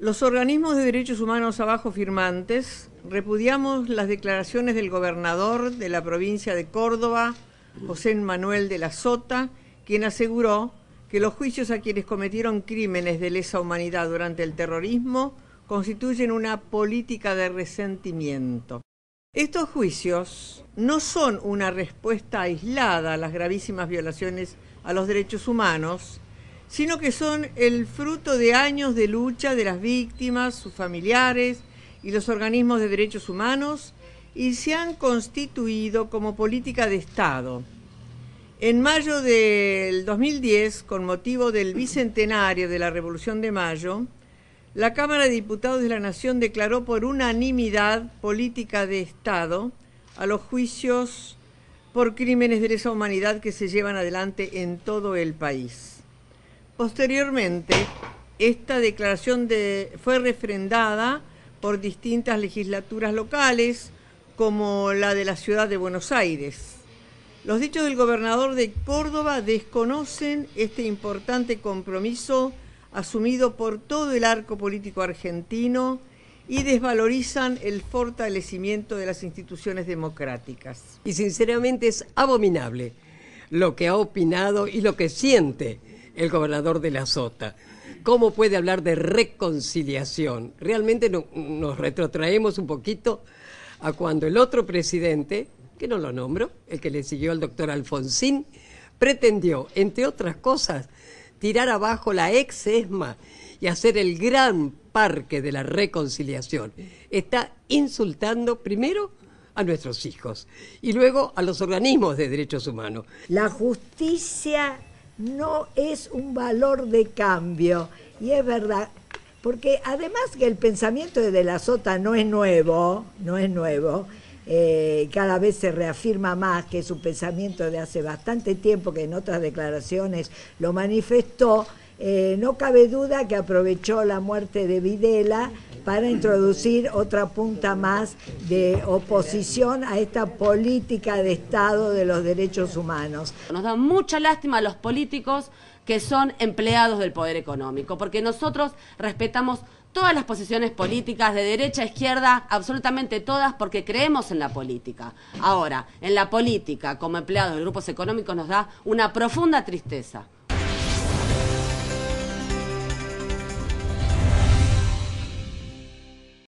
Los organismos de derechos humanos abajo firmantes repudiamos las declaraciones del gobernador de la provincia de Córdoba, José Manuel de la Sota, quien aseguró que los juicios a quienes cometieron crímenes de lesa humanidad durante el terrorismo constituyen una política de resentimiento. Estos juicios no son una respuesta aislada a las gravísimas violaciones a los derechos humanos, sino que son el fruto de años de lucha de las víctimas, sus familiares y los organismos de derechos humanos y se han constituido como política de Estado. En mayo del 2010, con motivo del bicentenario de la Revolución de Mayo, la Cámara de Diputados de la Nación declaró por unanimidad política de Estado a los juicios por crímenes de lesa humanidad que se llevan adelante en todo el país. Posteriormente, esta declaración fue refrendada por distintas legislaturas locales, como la de la ciudad de Buenos Aires. Los dichos del gobernador de Córdoba desconocen este importante compromiso asumido por todo el arco político argentino y desvalorizan el fortalecimiento de las instituciones democráticas. Y sinceramente es abominable lo que ha opinado y lo que siente el gobernador de la Sota. ¿Cómo puede hablar de reconciliación? Realmente nos retrotraemos un poquito a cuando el otro presidente, que no lo nombro, el que le siguió al doctor Alfonsín, pretendió, entre otras cosas, tirar abajo la ex ESMA y hacer el gran parque de la reconciliación. Está insultando primero a nuestros hijos y luego a los organismos de derechos humanos. La justicia no es un valor de cambio. Y es verdad, porque además que el pensamiento de, de la sota no es nuevo, no es nuevo, eh, cada vez se reafirma más que su pensamiento de hace bastante tiempo que en otras declaraciones lo manifestó, eh, no cabe duda que aprovechó la muerte de Videla para introducir otra punta más de oposición a esta política de Estado de los derechos humanos. Nos da mucha lástima a los políticos que son empleados del poder económico, porque nosotros respetamos todas las posiciones políticas, de derecha a izquierda, absolutamente todas, porque creemos en la política. Ahora, en la política, como empleados de grupos económicos, nos da una profunda tristeza.